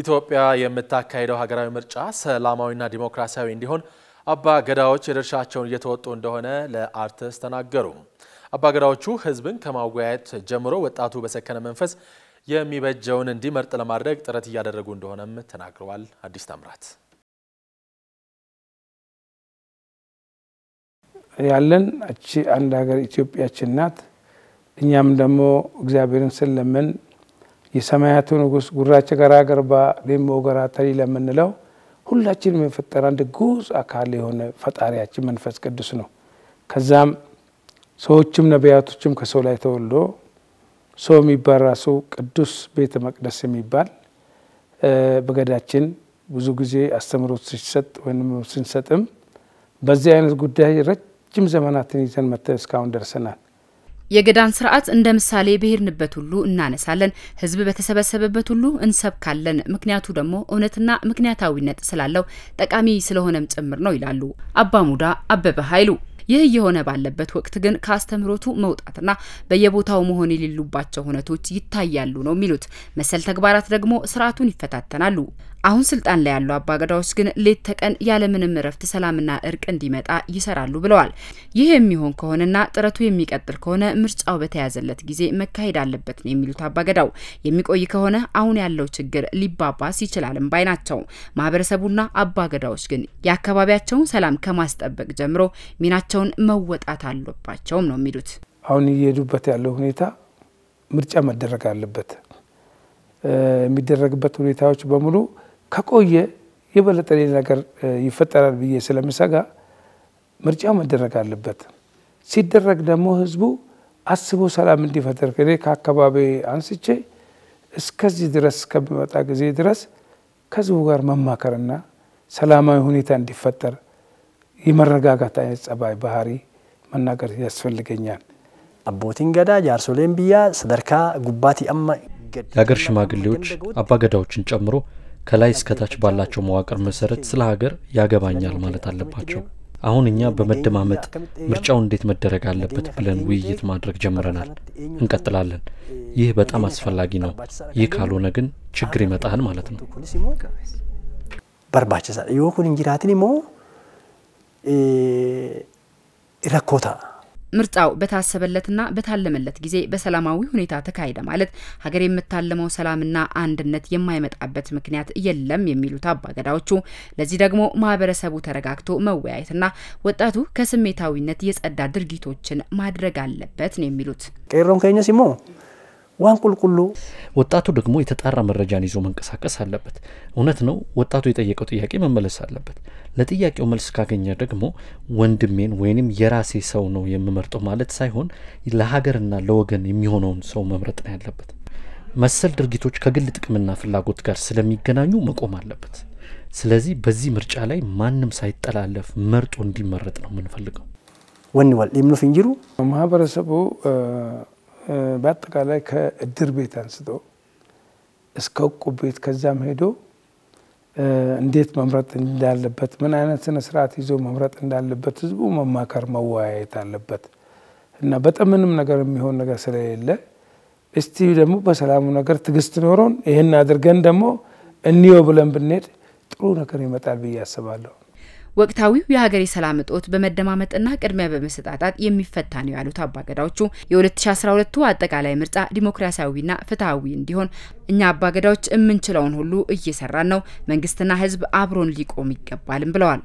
ኢትዮጵያ የምታካሄደው ሀገራዊ ምርጫ ሰላማዊና ዲሞክራሲያዊ እንዲሆን አባ ገዳዎች የድርሻቸውን እየተወጡ እንደሆነ ለአርትስ ተናገሩ። አባ ገዳዎቹ ህዝብን ከማወያየት ጀምሮ ወጣቱ በሰከነ መንፈስ የሚበጀውን እንዲመርጥ ለማድረግ ጥረት እያደረጉ እንደሆነም ተናግረዋል። አዲስ ታምራት ያለን እቺ አንድ ሀገር ኢትዮጵያችን ናት። እኛም ደግሞ እግዚአብሔርን ስለምን የሰማያቱ ንጉስ ጉራቸ ገራ ገርባ ደሞ ገራ ተሪ ለምንለው ሁላችንም የፈጠረ አንድ ጉዝ አካል የሆነ ፈጣሪያችን መንፈስ ቅዱስ ነው። ከዛም ሰዎችም ነቢያቶችም ከሰው ላይ ተወልዶ ሰው የሚባል ራሱ ቅዱስ ቤተ መቅደስ የሚባል በገዳችን ብዙ ጊዜ አስተምሮት ሲሰጥ ወይም ስንሰጥም በዚህ አይነት ጉዳይ ረጅም ዘመናትን ይዘን መጥተን እስካሁን ደርሰናል። የገዳን ስርዓት እንደ ምሳሌ በሄድንበት ሁሉ እናነሳለን። ህዝብ በተሰበሰበበት ሁሉ እንሰብካለን። ምክንያቱ ደግሞ እውነትና ምክንያታዊነት ስላለው ጠቃሚ ስለሆነም ጭምር ነው ይላሉ አባ ሙዳ አበበ ኃይሉ። ይህ እየሆነ ባለበት ወቅት ግን ከአስተምህሮቱ መውጣትና በየቦታው መሆን የሌሉባቸው ሁነቶች ይታያሉ ነው የሚሉት። መሰል ተግባራት ደግሞ ስርዓቱን ይፈታተናሉ። አሁን ስልጣን ላይ ያሉ አባገዳዎች ግን ሌት ተቀን ያለምንም እረፍት ሰላምና እርቅ እንዲመጣ ይሰራሉ ብለዋል። ይህ የሚሆን ከሆነና ጥረቱ የሚቀጥል ከሆነ ምርጫው በተያዘለት ጊዜ መካሄድ አለበት ነው የሚሉት አባገዳው። የሚቆይ ከሆነ አሁን ያለው ችግር ሊባባስ ይችላልም ባይ ናቸው። ማህበረሰቡና አባገዳዎች ግን የአካባቢያቸውን ሰላም ከማስጠበቅ ጀምሮ ሚናቸውን መወጣት አለባቸውም ነው የሚሉት። አሁን እየሄዱበት ያለው ሁኔታ ምርጫ መደረግ አለበት። የሚደረግበት ሁኔታዎች በሙሉ ከቆየ የበለጠ ሌላ ነገር ይፈጠራል ብዬ ስለምሰጋ ምርጫ መደረግ አለበት። ሲደረግ ደግሞ ህዝቡ አስቦ ሰላም እንዲፈጥር እኔ ከአካባቢ አንስቼ እስከዚህ ድረስ እስከሚመጣ ጊዜ ድረስ ከህዝቡ ጋር መማከርና ሰላማዊ ሁኔታ እንዲፈጠር የመረጋጋት አይነት ጸባይ ባህሪ መናገር ያስፈልገኛል። አቦቲን ገዳ ጃርሶሌን ብያ ሰደርካ ጉባቲ አማ የአገር ሽማግሌዎች አባገዳዎችን ጨምሮ ከላይ እስከታች ባላቸው መዋቅር መሰረት ስለ ሀገር ያገባኛል ማለት አለባቸው። አሁን እኛ በመደማመጥ ምርጫው እንዴት መደረግ አለበት ብለን ውይይት ማድረግ ጀምረናል። እንቀጥላለን። ይህ በጣም አስፈላጊ ነው። ይህ ካልሆነ ግን ችግር ይመጣል ማለት ነው። በርባቸሳ ዮ እንጅራትን ሞ ረኮታ ምርጫው በታሰበለትና በታለመለት ጊዜ በሰላማዊ ሁኔታ ተካሄደ ማለት ሀገር የምታለመው ሰላምና አንድነት የማይመጣበት ምክንያት የለም የሚሉት አባገዳዎቹ ለዚህ ደግሞ ማህበረሰቡ ተረጋግቶ መወያየትና ወጣቱ ከስሜታዊነት የጸዳ ድርጊቶችን ማድረግ አለበት ነው የሚሉት። ዋንቁልቁሉ ወጣቱ ደግሞ የተጣራ መረጃን ይዞ መንቀሳቀስ አለበት። እውነት ነው፣ ወጣቱ የጠየቀው ጥያቄ መመለስ አለበት። ለጥያቄው መልስ ካገኘ ደግሞ ወንድሜን ወይንም የራሴ ሰው ነው የምመርጠው ማለት ሳይሆን ለሀገርና ለወገን የሚሆነውን ሰው መምረጥ ነው ያለበት። መሰል ድርጊቶች ከግል ጥቅምና ፍላጎት ጋር ስለሚገናኙ መቆም አለበት። ስለዚህ በዚህ ምርጫ ላይ ማንም ሳይጠላለፍ መርጦ እንዲመረጥ ነው የምንፈልገው። ወኒ ወል እንጅሩ ማህበረሰቡ በአጠቃላይ ከእድር ቤት አንስቶ እስከ እቁብ ቤት ከዛም ሄዶ እንዴት መምረጥ እንዳለበት ምን አይነት ስነ ስርዓት ይዞ መምረጥ እንዳለበት ህዝቡ መማከር መወያየት አለበት እና በጣም ምንም ነገር የሚሆን ነገር ስለሌለ እስቲ ደግሞ በሰላሙ ነገር ትዕግስት ኖሮን ይህን አድርገን ደግሞ እንየው ብለን ብንሄድ ጥሩ ነገር ይመጣል ብዬ አስባለሁ። ወቅታዊው የሀገር የሰላም እጦት በመደማመጥና ቅድሚያ በመሰጣጣት የሚፈታ ነው ያሉት አባገዳዎቹ የ 2012 አጠቃላይ ምርጫ ዲሞክራሲያዊና ፍትሐዊ እንዲሆን እኛ አባገዳዎች የምንችለውን ሁሉ እየሰራን ነው፣ መንግስትና ህዝብ አብሮን ሊቆም ይገባልም ብለዋል።